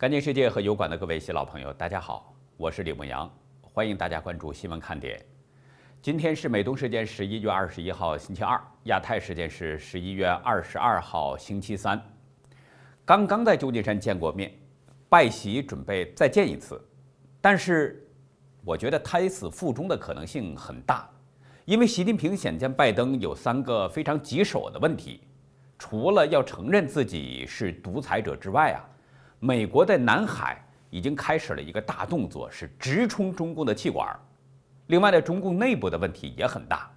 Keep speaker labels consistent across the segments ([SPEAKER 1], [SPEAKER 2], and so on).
[SPEAKER 1] 干净世界》和油管的各位新老朋友，大家好，我是李梦阳，欢迎大家关注新闻看点。今天是美东时间十一月二十一号星期二，亚太时间是十一月二十二号星期三。刚刚在旧金山见过面，拜习准备再见一次，但是我觉得胎死腹中的可能性很大，因为习近平想见拜登有三个非常棘手的问题，除了要承认自己是独裁者之外啊。美国在南海已经开始了一个大动作，是直冲中共的气管儿。另外呢，中共内部的问题也很大。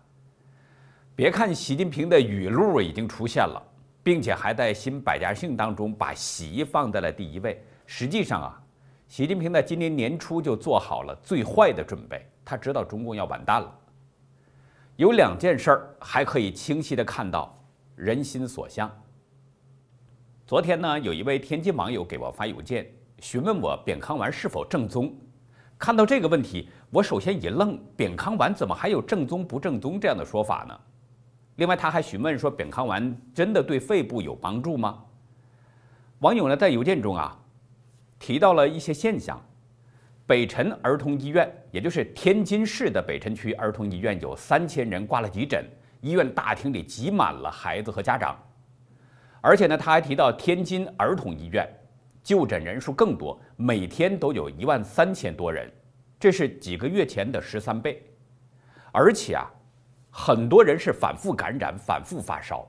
[SPEAKER 1] 别看习近平的语录已经出现了，并且还在新《百家姓》当中把“习”放在了第一位，实际上啊，习近平在今年年初就做好了最坏的准备，他知道中共要完蛋了。有两件事儿还可以清晰地看到人心所向。昨天呢，有一位天津网友给我发邮件，询问我扁康丸是否正宗。看到这个问题，我首先一愣：扁康丸怎么还有正宗不正宗这样的说法呢？另外，他还询问说，扁康丸真的对肺部有帮助吗？网友呢，在邮件中啊，提到了一些现象：北辰儿童医院，也就是天津市的北辰区儿童医院，有三千人挂了急诊，医院大厅里挤满了孩子和家长。而且呢，他还提到天津儿童医院就诊人数更多，每天都有一万三千多人，这是几个月前的十三倍。而且啊，很多人是反复感染、反复发烧，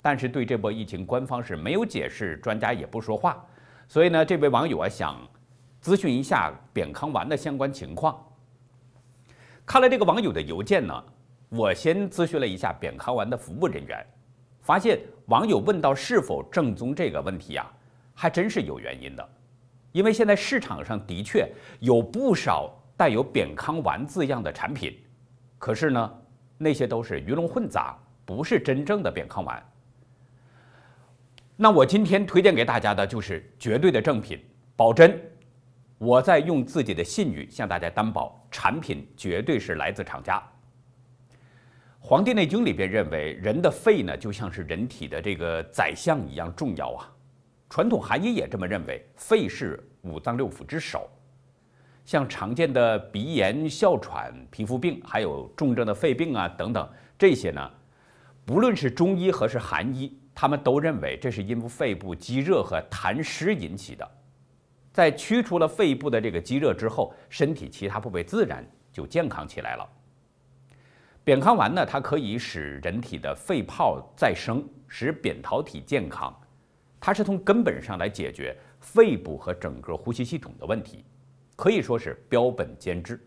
[SPEAKER 1] 但是对这波疫情，官方是没有解释，专家也不说话。所以呢，这位网友啊想咨询一下扁康丸的相关情况。看了这个网友的邮件呢，我先咨询了一下扁康丸的服务人员。发现网友问到是否正宗这个问题啊，还真是有原因的，因为现在市场上的确有不少带有“扁康丸”字样的产品，可是呢，那些都是鱼龙混杂，不是真正的扁康丸。那我今天推荐给大家的就是绝对的正品，保真，我在用自己的信誉向大家担保，产品绝对是来自厂家。《黄帝内经》里边认为，人的肺呢就像是人体的这个宰相一样重要啊。传统韩医也这么认为，肺是五脏六腑之首。像常见的鼻炎、哮喘、皮肤病，还有重症的肺病啊等等，这些呢，不论是中医还是韩医，他们都认为这是因肺部积热和痰湿引起的。在驱除了肺部的这个积热之后，身体其他部位自然就健康起来了。扁康丸呢，它可以使人体的肺泡再生，使扁桃体健康，它是从根本上来解决肺部和整个呼吸系统的问题，可以说是标本兼治。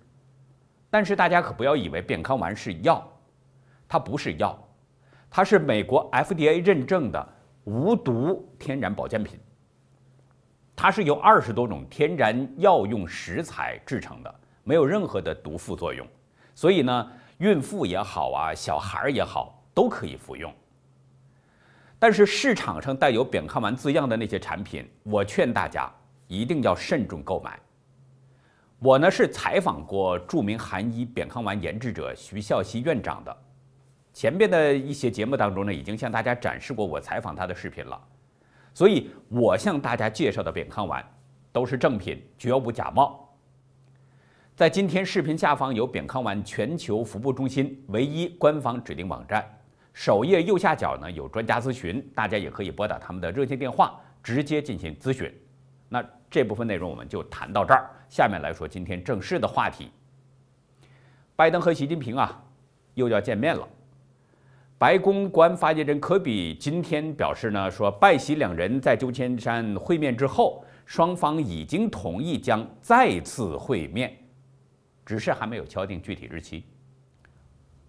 [SPEAKER 1] 但是大家可不要以为扁康丸是药，它不是药，它是美国 FDA 认证的无毒天然保健品。它是由二十多种天然药用食材制成的，没有任何的毒副作用，所以呢。孕妇也好啊，小孩也好，都可以服用。但是市场上带有“扁康丸”字样的那些产品，我劝大家一定要慎重购买。我呢是采访过著名韩医扁康丸研制者徐孝熙院长的，前边的一些节目当中呢，已经向大家展示过我采访他的视频了。所以我向大家介绍的扁康丸都是正品，绝无假冒。在今天视频下方有扁康丸全球服务中心唯一官方指定网站，首页右下角呢有专家咨询，大家也可以拨打他们的热线电话直接进行咨询。那这部分内容我们就谈到这儿，下面来说今天正式的话题。拜登和习近平啊又要见面了，白宫官发言人科比今天表示呢，说拜习两人在旧千山会面之后，双方已经同意将再次会面。只是还没有敲定具体日期。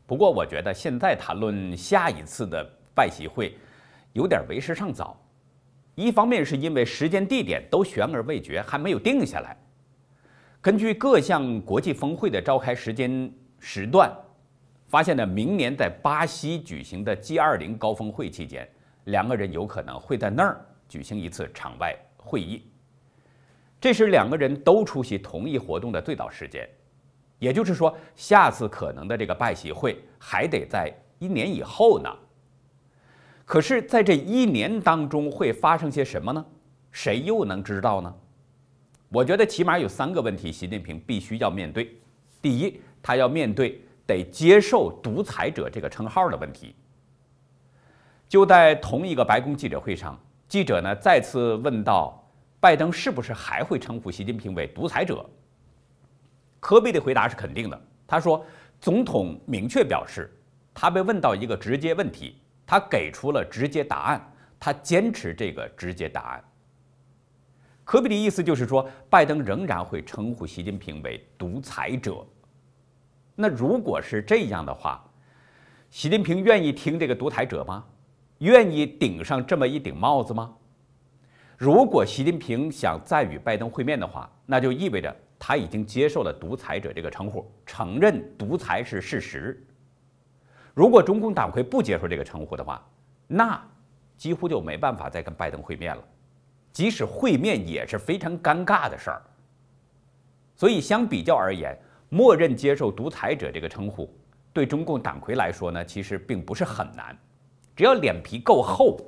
[SPEAKER 1] 不过，我觉得现在谈论下一次的拜习会，有点为时尚早。一方面是因为时间、地点都悬而未决，还没有定下来。根据各项国际峰会的召开时间时段，发现呢，明年在巴西举行的 G20 高峰会期间，两个人有可能会在那儿举行一次场外会议。这是两个人都出席同一活动的最早时间。也就是说，下次可能的这个拜习会还得在一年以后呢。可是，在这一年当中会发生些什么呢？谁又能知道呢？我觉得起码有三个问题，习近平必须要面对。第一，他要面对得接受“独裁者”这个称号的问题。就在同一个白宫记者会上，记者呢再次问到：拜登是不是还会称呼习近平为“独裁者”？科比的回答是肯定的。他说：“总统明确表示，他被问到一个直接问题，他给出了直接答案，他坚持这个直接答案。”科比的意思就是说，拜登仍然会称呼习近平为独裁者。那如果是这样的话，习近平愿意听这个独裁者吗？愿意顶上这么一顶帽子吗？如果习近平想再与拜登会面的话，那就意味着。他已经接受了“独裁者”这个称呼，承认独裁是事实。如果中共党魁不接受这个称呼的话，那几乎就没办法再跟拜登会面了，即使会面也是非常尴尬的事儿。所以相比较而言，默认接受“独裁者”这个称呼，对中共党魁来说呢，其实并不是很难，只要脸皮够厚，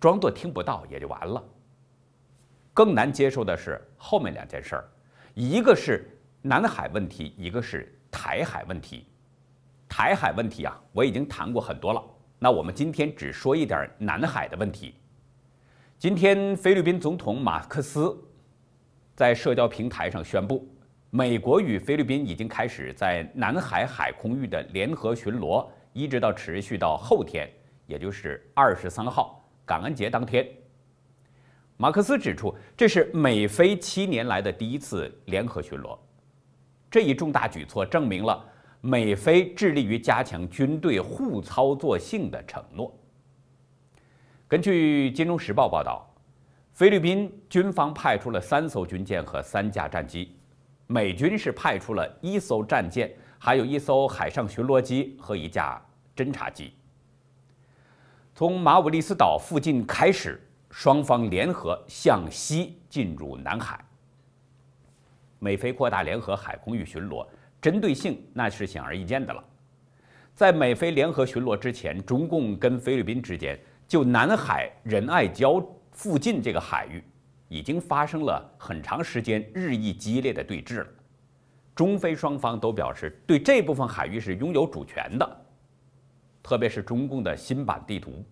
[SPEAKER 1] 装作听不到也就完了。更难接受的是后面两件事儿。一个是南海问题，一个是台海问题。台海问题啊，我已经谈过很多了。那我们今天只说一点南海的问题。今天，菲律宾总统马克思在社交平台上宣布，美国与菲律宾已经开始在南海海空域的联合巡逻，一直到持续到后天，也就是二十三号感恩节当天。马克思指出，这是美菲七年来的第一次联合巡逻。这一重大举措证明了美菲致力于加强军队互操作性的承诺。根据《金融时报》报道，菲律宾军方派出了三艘军舰和三架战机，美军是派出了一艘战舰，还有一艘海上巡逻机和一架侦察机。从马武利斯岛附近开始。双方联合向西进入南海，美菲扩大联合海空域巡逻，针对性那是显而易见的了。在美菲联合巡逻之前，中共跟菲律宾之间就南海仁爱礁附近这个海域已经发生了很长时间、日益激烈的对峙了。中菲双方都表示对这部分海域是拥有主权的，特别是中共的新版地图。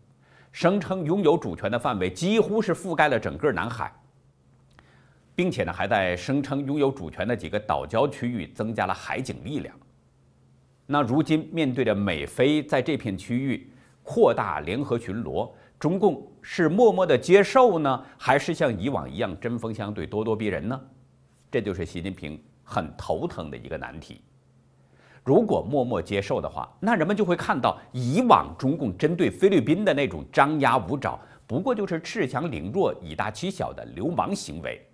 [SPEAKER 1] 声称拥有主权的范围几乎是覆盖了整个南海，并且呢还在声称拥有主权的几个岛礁区域增加了海警力量。那如今面对着美菲在这片区域扩大联合巡逻，中共是默默的接受呢，还是像以往一样针锋相对、咄咄逼人呢？这就是习近平很头疼的一个难题。如果默默接受的话，那人们就会看到以往中共针对菲律宾的那种张牙舞爪，不过就是恃强凌弱、以大欺小的流氓行为。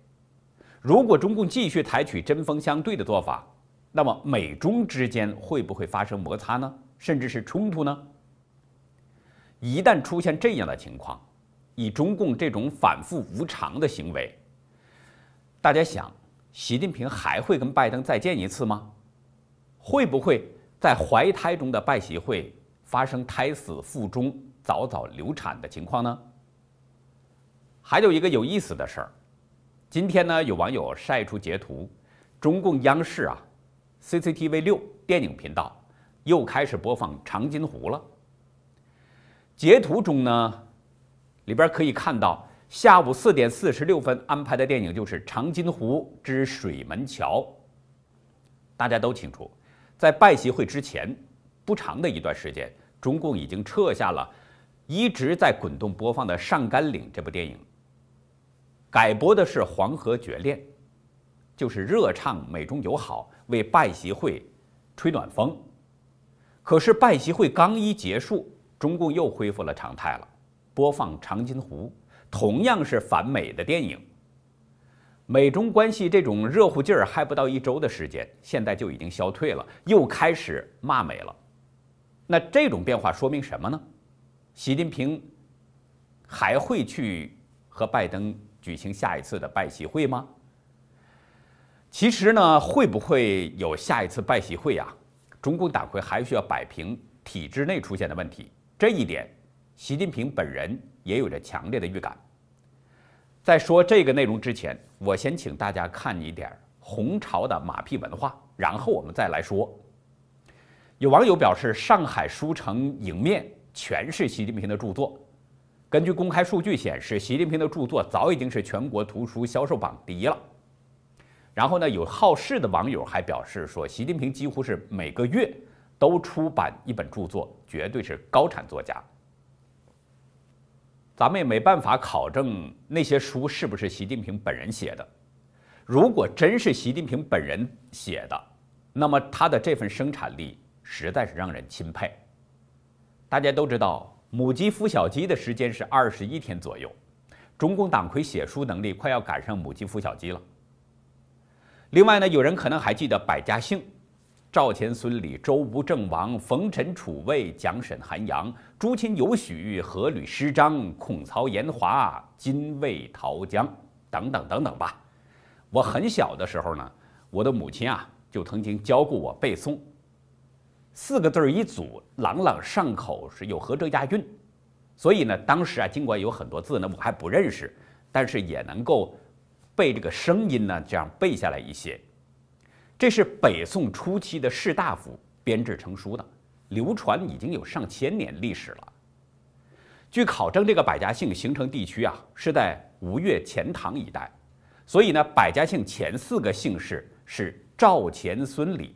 [SPEAKER 1] 如果中共继续采取针锋相对的做法，那么美中之间会不会发生摩擦呢？甚至是冲突呢？一旦出现这样的情况，以中共这种反复无常的行为，大家想，习近平还会跟拜登再见一次吗？会不会在怀胎中的拜喜会发生胎死腹中、早早流产的情况呢？还有一个有意思的事儿，今天呢有网友晒出截图，中共央视啊，CCTV 六电影频道又开始播放《长津湖》了。截图中呢，里边可以看到下午四点四十六分安排的电影就是《长津湖之水门桥》，大家都清楚。在拜习会之前不长的一段时间，中共已经撤下了一直在滚动播放的《上甘岭》这部电影，改播的是《黄河绝恋》，就是热唱美中友好，为拜习会吹暖风。可是拜习会刚一结束，中共又恢复了常态了，播放《长津湖》，同样是反美的电影。美中关系这种热乎劲儿还不到一周的时间，现在就已经消退了，又开始骂美了。那这种变化说明什么呢？习近平还会去和拜登举行下一次的拜习会吗？其实呢，会不会有下一次拜习会呀？中共党魁还需要摆平体制内出现的问题，这一点，习近平本人也有着强烈的预感。在说这个内容之前，我先请大家看一点红潮的马屁文化，然后我们再来说。有网友表示，上海书城迎面全是习近平的著作。根据公开数据显示，习近平的著作早已经是全国图书销售榜第一了。然后呢，有好事的网友还表示说，习近平几乎是每个月都出版一本著作，绝对是高产作家。咱们也没办法考证那些书是不是习近平本人写的。如果真是习近平本人写的，那么他的这份生产力实在是让人钦佩。大家都知道，母鸡孵小鸡的时间是二十一天左右，中共党魁写书能力快要赶上母鸡孵小鸡了。另外呢，有人可能还记得《百家姓》。赵钱孙李周吴郑王冯陈楚卫蒋沈韩杨朱秦尤许何吕施张孔曹严华金魏陶姜等等等等吧。我很小的时候呢，我的母亲啊，就曾经教过我背诵，四个字儿一组，朗朗上口是有合辙押韵。所以呢，当时啊，尽管有很多字呢我还不认识，但是也能够背这个声音呢，这样背下来一些。这是北宋初期的士大夫编制成书的，流传已经有上千年历史了。据考证，这个百家姓形成地区啊是在吴越钱塘一带，所以呢，百家姓前四个姓氏是赵钱孙李。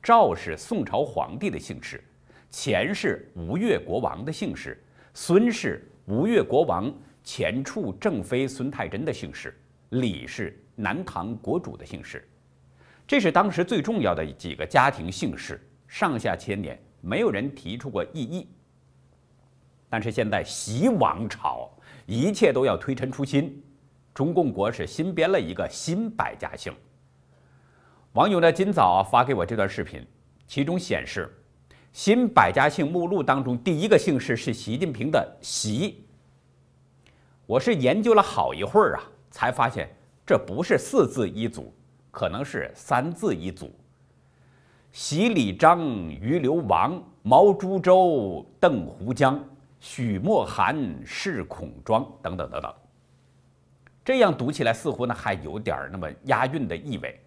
[SPEAKER 1] 赵是宋朝皇帝的姓氏，钱是吴越国王的姓氏，孙是吴越国王钱处正妃孙太真的姓氏，李是南唐国主的姓氏。这是当时最重要的几个家庭姓氏，上下千年没有人提出过异议。但是现在习王朝一切都要推陈出新，中共国是新编了一个新百家姓。网友呢今早发给我这段视频，其中显示新百家姓目录当中第一个姓氏是习近平的“习”。我是研究了好一会儿啊，才发现这不是四字一组。可能是三字一组，习李章，余刘王、毛朱周、邓胡江、许莫寒，释孔庄等等等等。这样读起来似乎呢还有点那么押韵的意味。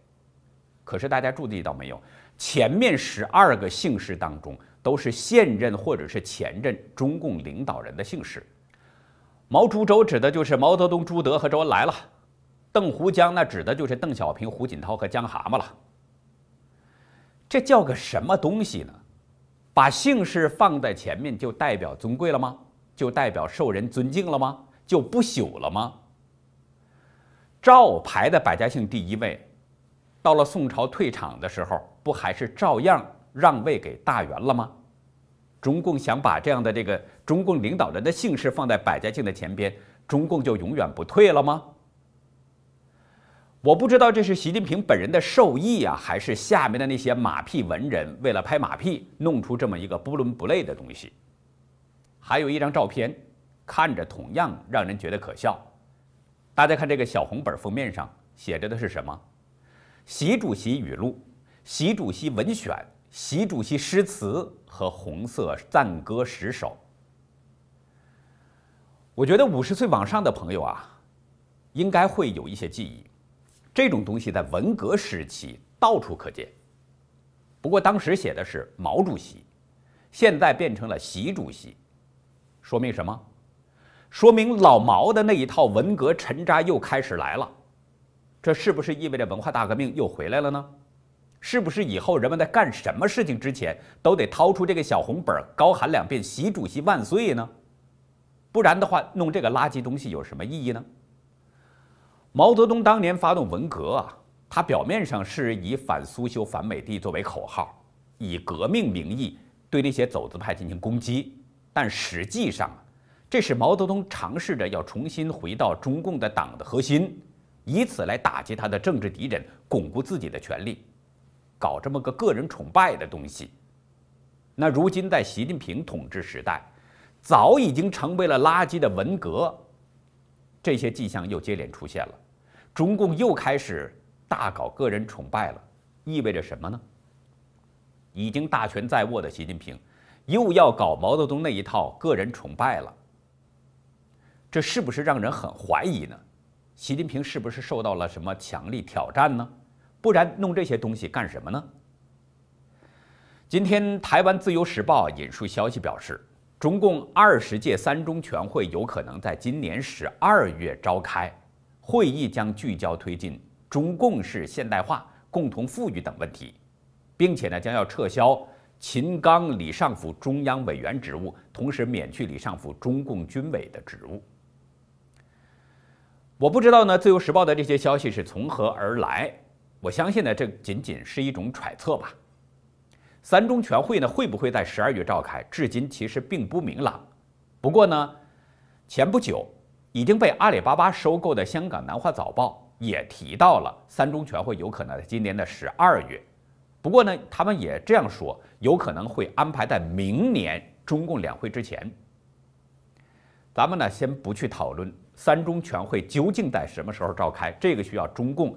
[SPEAKER 1] 可是大家注意到没有？前面十二个姓氏当中都是现任或者是前任中共领导人的姓氏。毛朱周指的就是毛泽东、朱德和周恩来了。邓胡江那指的就是邓小平、胡锦涛和江蛤蟆了。这叫个什么东西呢？把姓氏放在前面就代表尊贵了吗？就代表受人尊敬了吗？就不朽了吗？赵排的百家姓第一位，到了宋朝退场的时候，不还是照样让位给大元了吗？中共想把这样的这个中共领导人的姓氏放在百家姓的前边，中共就永远不退了吗？我不知道这是习近平本人的授意啊，还是下面的那些马屁文人为了拍马屁弄出这么一个不伦不类的东西。还有一张照片，看着同样让人觉得可笑。大家看这个小红本封面上写着的是什么？习主席语录、习主席文选、习主席诗词和红色赞歌十首。我觉得五十岁往上的朋友啊，应该会有一些记忆。这种东西在文革时期到处可见，不过当时写的是毛主席，现在变成了习主席，说明什么？说明老毛的那一套文革沉渣又开始来了，这是不是意味着文化大革命又回来了呢？是不是以后人们在干什么事情之前都得掏出这个小红本儿，高喊两遍“习主席万岁”呢？不然的话，弄这个垃圾东西有什么意义呢？毛泽东当年发动文革啊，他表面上是以反苏修、反美帝作为口号，以革命名义对那些走资派进行攻击，但实际上，这是毛泽东尝试着要重新回到中共的党的核心，以此来打击他的政治敌人，巩固自己的权利，搞这么个个人崇拜的东西。那如今在习近平统治时代，早已经成为了垃圾的文革，这些迹象又接连出现了。中共又开始大搞个人崇拜了，意味着什么呢？已经大权在握的习近平又要搞毛泽东那一套个人崇拜了，这是不是让人很怀疑呢？习近平是不是受到了什么强力挑战呢？不然弄这些东西干什么呢？今天，《台湾自由时报》引述消息表示，中共二十届三中全会有可能在今年十二月召开。会议将聚焦推进中共式现代化、共同富裕等问题，并且呢将要撤销秦刚、李尚福中央委员职务，同时免去李尚福中共军委的职务。我不知道呢，自由时报的这些消息是从何而来？我相信呢，这仅仅是一种揣测吧。三中全会呢会不会在十二月召开？至今其实并不明朗。不过呢，前不久。已经被阿里巴巴收购的香港《南华早报》也提到了三中全会有可能在今年的十二月，不过呢，他们也这样说，有可能会安排在明年中共两会之前。咱们呢，先不去讨论三中全会究竟在什么时候召开，这个需要中共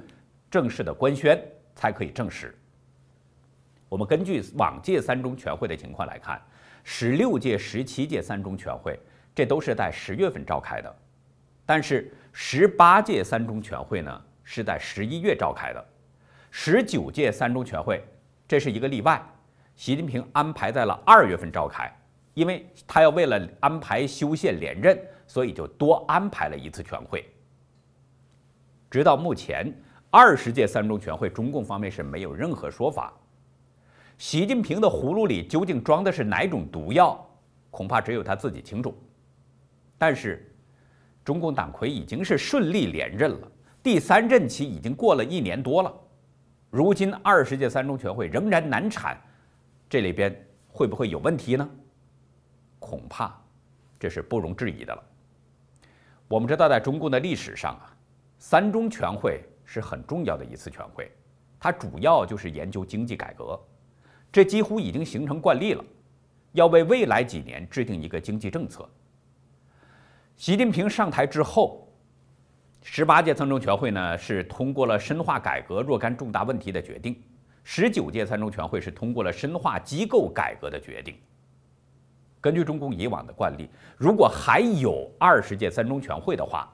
[SPEAKER 1] 正式的官宣才可以证实。我们根据往届三中全会的情况来看，十六届、十七届三中全会这都是在十月份召开的。但是十八届三中全会呢是在十一月召开的，十九届三中全会这是一个例外，习近平安排在了二月份召开，因为他要为了安排修宪连任，所以就多安排了一次全会。直到目前，二十届三中全会中共方面是没有任何说法，习近平的葫芦里究竟装的是哪种毒药，恐怕只有他自己清楚。但是。中共党魁已经是顺利连任了，第三任期已经过了一年多了，如今二十届三中全会仍然难产，这里边会不会有问题呢？恐怕这是不容置疑的了。我们知道，在中共的历史上啊，三中全会是很重要的一次全会，它主要就是研究经济改革，这几乎已经形成惯例了，要为未来几年制定一个经济政策。习近平上台之后，十八届三中全会呢是通过了深化改革若干重大问题的决定，十九届三中全会是通过了深化机构改革的决定。根据中共以往的惯例，如果还有二十届三中全会的话，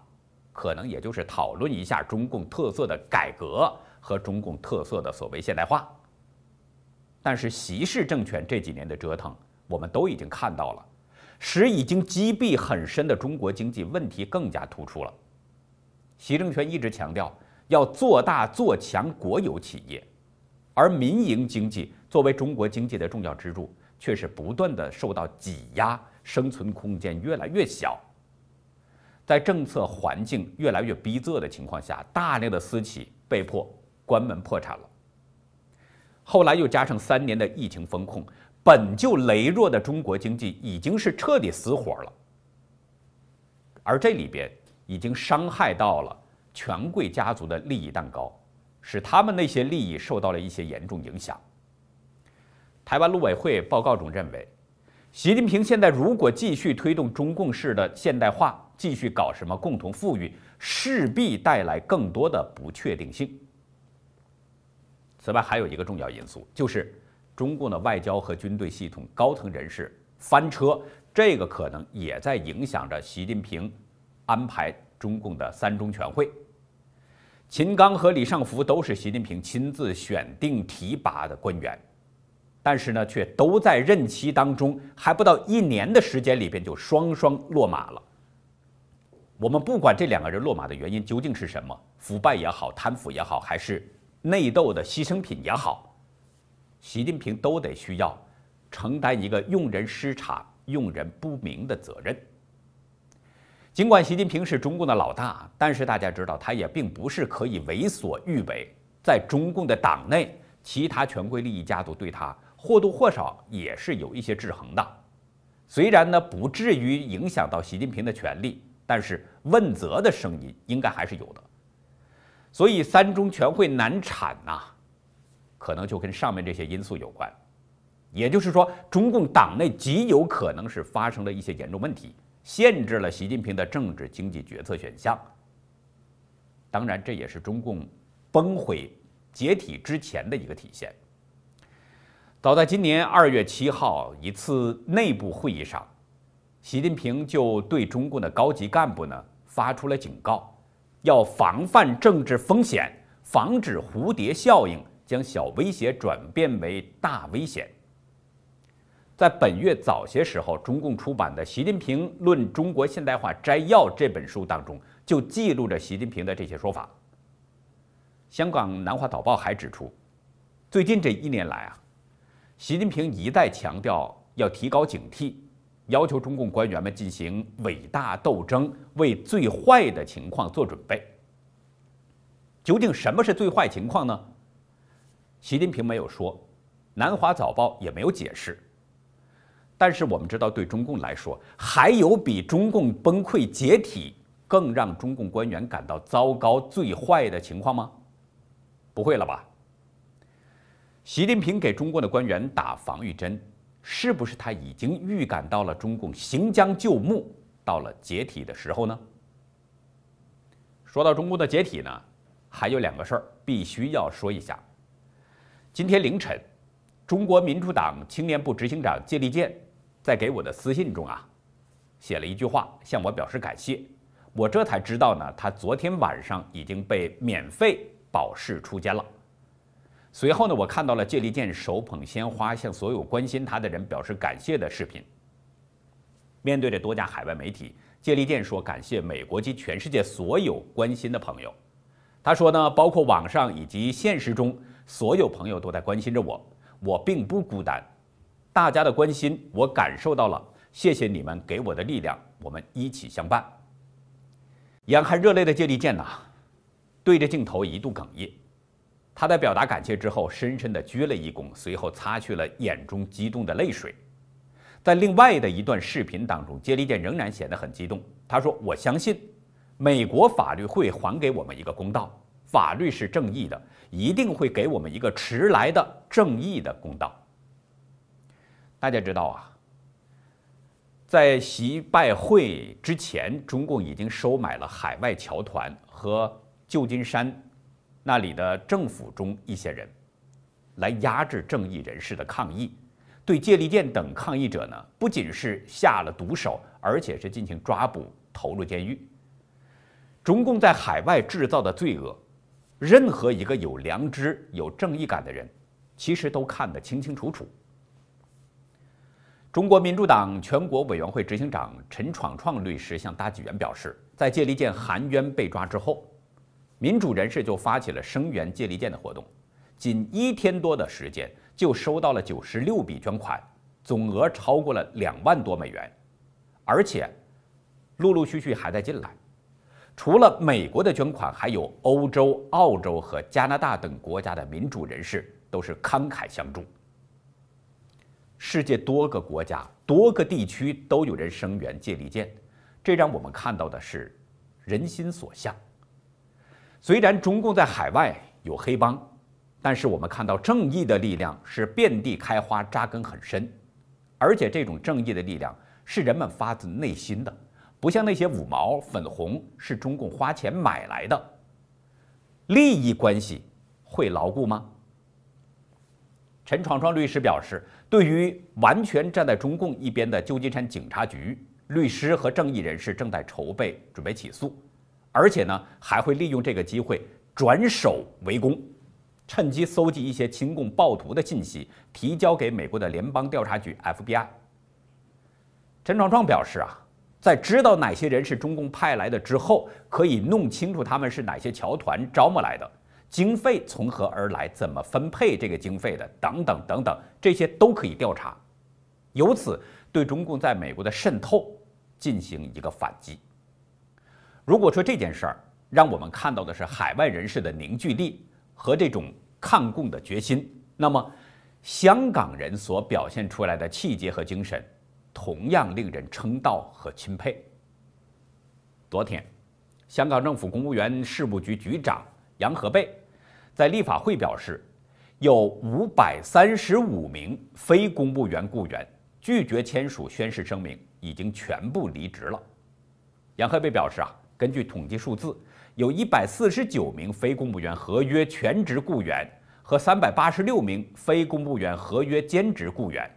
[SPEAKER 1] 可能也就是讨论一下中共特色的改革和中共特色的所谓现代化。但是，习氏政权这几年的折腾，我们都已经看到了。使已经积弊很深的中国经济问题更加突出了。习政权一直强调要做大做强国有企业，而民营经济作为中国经济的重要支柱，却是不断的受到挤压，生存空间越来越小。在政策环境越来越逼仄的情况下，大量的私企被迫关门破产了。后来又加上三年的疫情风控。本就羸弱的中国经济已经是彻底死火了，而这里边已经伤害到了权贵家族的利益蛋糕，使他们那些利益受到了一些严重影响。台湾陆委会报告中认为，习近平现在如果继续推动中共式的现代化，继续搞什么共同富裕，势必带来更多的不确定性。此外，还有一个重要因素就是。中共的外交和军队系统高层人士翻车，这个可能也在影响着习近平安排中共的三中全会。秦刚和李尚福都是习近平亲自选定提拔的官员，但是呢，却都在任期当中还不到一年的时间里边就双双落马了。我们不管这两个人落马的原因究竟是什么，腐败也好，贪腐也好，还是内斗的牺牲品也好。习近平都得需要承担一个用人失察、用人不明的责任。尽管习近平是中共的老大，但是大家知道，他也并不是可以为所欲为。在中共的党内，其他权贵利益家族对他或多或少也是有一些制衡的。虽然呢，不至于影响到习近平的权利，但是问责的声音应该还是有的。所以三中全会难产呐。可能就跟上面这些因素有关，也就是说，中共党内极有可能是发生了一些严重问题，限制了习近平的政治经济决策选项。当然，这也是中共崩溃解体之前的一个体现。早在今年二月七号一次内部会议上，习近平就对中共的高级干部呢发出了警告，要防范政治风险，防止蝴蝶效应。将小威胁转变为大危险，在本月早些时候，中共出版的《习近平论中国现代化摘要》这本书当中就记录着习近平的这些说法。香港南华早报还指出，最近这一年来啊，习近平一再强调要提高警惕，要求中共官员们进行伟大斗争，为最坏的情况做准备。究竟什么是最坏情况呢？习近平没有说，南华早报也没有解释。但是我们知道，对中共来说，还有比中共崩溃解体更让中共官员感到糟糕、最坏的情况吗？不会了吧？习近平给中共的官员打防御针，是不是他已经预感到了中共行将就木，到了解体的时候呢？说到中共的解体呢，还有两个事儿必须要说一下。今天凌晨，中国民主党青年部执行长谢立健在给我的私信中啊，写了一句话，向我表示感谢。我这才知道呢，他昨天晚上已经被免费保释出监了。随后呢，我看到了谢立健手捧鲜花，向所有关心他的人表示感谢的视频。面对着多家海外媒体，谢立健说：“感谢美国及全世界所有关心的朋友。”他说呢，包括网上以及现实中。所有朋友都在关心着我，我并不孤单。大家的关心我感受到了，谢谢你们给我的力量，我们一起相伴。眼含热泪的接力剑呐，对着镜头一度哽咽。他在表达感谢之后，深深的鞠了一躬，随后擦去了眼中激动的泪水。在另外的一段视频当中，接力剑仍然显得很激动。他说：“我相信，美国法律会还给我们一个公道。”法律是正义的，一定会给我们一个迟来的正义的公道。大家知道啊，在习拜会之前，中共已经收买了海外侨团和旧金山那里的政府中一些人，来压制正义人士的抗议。对借力剑等抗议者呢，不仅是下了毒手，而且是进行抓捕，投入监狱。中共在海外制造的罪恶。任何一个有良知、有正义感的人，其实都看得清清楚楚。中国民主党全国委员会执行长陈闯创律师向大纪元表示，在借力剑含冤被抓之后，民主人士就发起了声援借力剑的活动，仅一天多的时间就收到了九十六笔捐款，总额超过了两万多美元，而且陆陆续续还在进来。除了美国的捐款，还有欧洲、澳洲和加拿大等国家的民主人士都是慷慨相助。世界多个国家、多个地区都有人声援、借力剑，这让我们看到的是人心所向。虽然中共在海外有黑帮，但是我们看到正义的力量是遍地开花、扎根很深，而且这种正义的力量是人们发自内心的。不像那些五毛粉红是中共花钱买来的，利益关系会牢固吗？陈闯闯律师表示，对于完全站在中共一边的旧金山警察局律师和正义人士正在筹备准备起诉，而且呢还会利用这个机会转手为攻，趁机搜集一些亲共暴徒的信息，提交给美国的联邦调查局 FBI。陈闯闯表示啊。在知道哪些人是中共派来的之后，可以弄清楚他们是哪些侨团招募来的，经费从何而来，怎么分配这个经费的，等等等等，这些都可以调查，由此对中共在美国的渗透进行一个反击。如果说这件事儿让我们看到的是海外人士的凝聚力和这种抗共的决心，那么香港人所表现出来的气节和精神。同样令人称道和钦佩。昨天，香港政府公务员事务局局长杨和贝在立法会表示，有五百三十五名非公务员雇员拒绝签署宣誓声明，已经全部离职了。杨和贝表示啊，根据统计数字，有一百四十九名非公务员合约全职雇员和三百八十六名非公务员合约兼职雇员，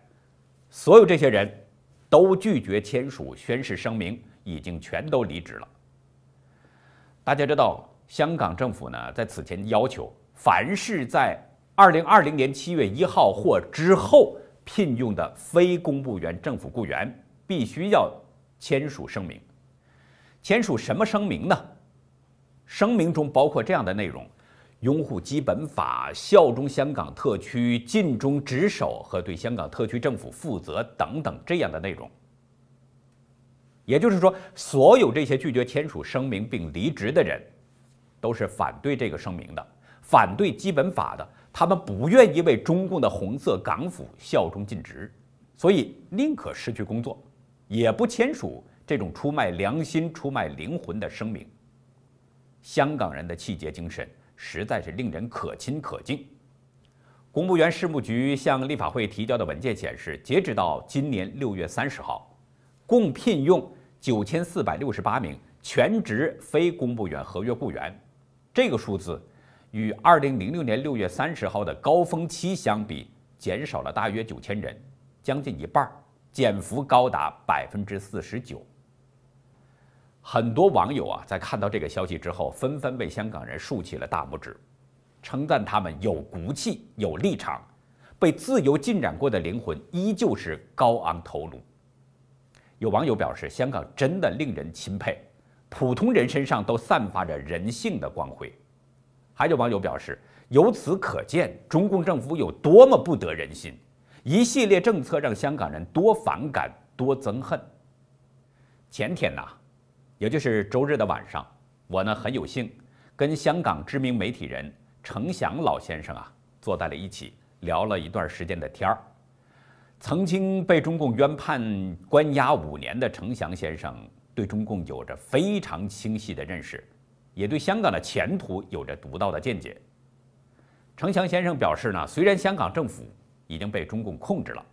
[SPEAKER 1] 所有这些人。都拒绝签署宣誓声明，已经全都离职了。大家知道，香港政府呢在此前要求，凡是在二零二零年七月一号或之后聘用的非公务员政府雇员，必须要签署声明。签署什么声明呢？声明中包括这样的内容。拥护基本法、效忠香港特区、尽忠职守和对香港特区政府负责等等这样的内容。也就是说，所有这些拒绝签署声明并离职的人，都是反对这个声明的，反对基本法的。他们不愿意为中共的红色港府效忠尽职，所以宁可失去工作，也不签署这种出卖良心、出卖灵魂的声明。香港人的气节精神。实在是令人可亲可敬。公务员事务局向立法会提交的文件显示，截止到今年六月三十号，共聘用九千四百六十八名全职非公务员合约雇员。这个数字与二零零六年六月三十号的高峰期相比，减少了大约九千人，将近一半，降幅高达百分之四十九。很多网友啊，在看到这个消息之后，纷纷为香港人竖起了大拇指，称赞他们有骨气、有立场，被自由浸染过的灵魂依旧是高昂头颅。有网友表示，香港真的令人钦佩，普通人身上都散发着人性的光辉。还有网友表示，由此可见中共政府有多么不得人心，一系列政策让香港人多反感、多憎恨。前天呐。也就是周日的晚上，我呢很有幸跟香港知名媒体人程翔老先生啊坐在了一起，聊了一段时间的天儿。曾经被中共冤判、关押五年的程翔先生，对中共有着非常清晰的认识，也对香港的前途有着独到的见解。程翔先生表示呢，虽然香港政府已经被中共控制了，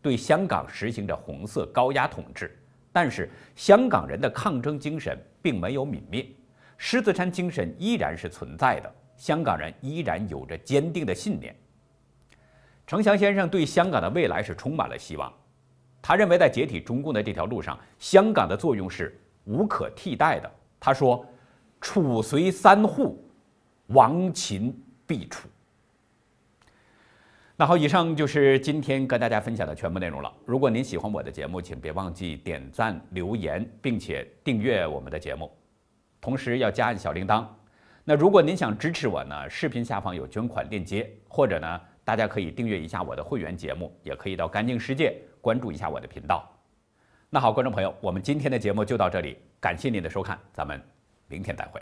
[SPEAKER 1] 对香港实行着红色高压统治。但是香港人的抗争精神并没有泯灭，狮子山精神依然是存在的，香港人依然有着坚定的信念。程翔先生对香港的未来是充满了希望，他认为在解体中共的这条路上，香港的作用是无可替代的。他说：“楚随三户，亡秦必楚。”那好，以上就是今天跟大家分享的全部内容了。如果您喜欢我的节目，请别忘记点赞、留言，并且订阅我们的节目，同时要加按小铃铛。那如果您想支持我呢，视频下方有捐款链接，或者呢，大家可以订阅一下我的会员节目，也可以到干净世界关注一下我的频道。那好，观众朋友，我们今天的节目就到这里，感谢您的收看，咱们明天再会。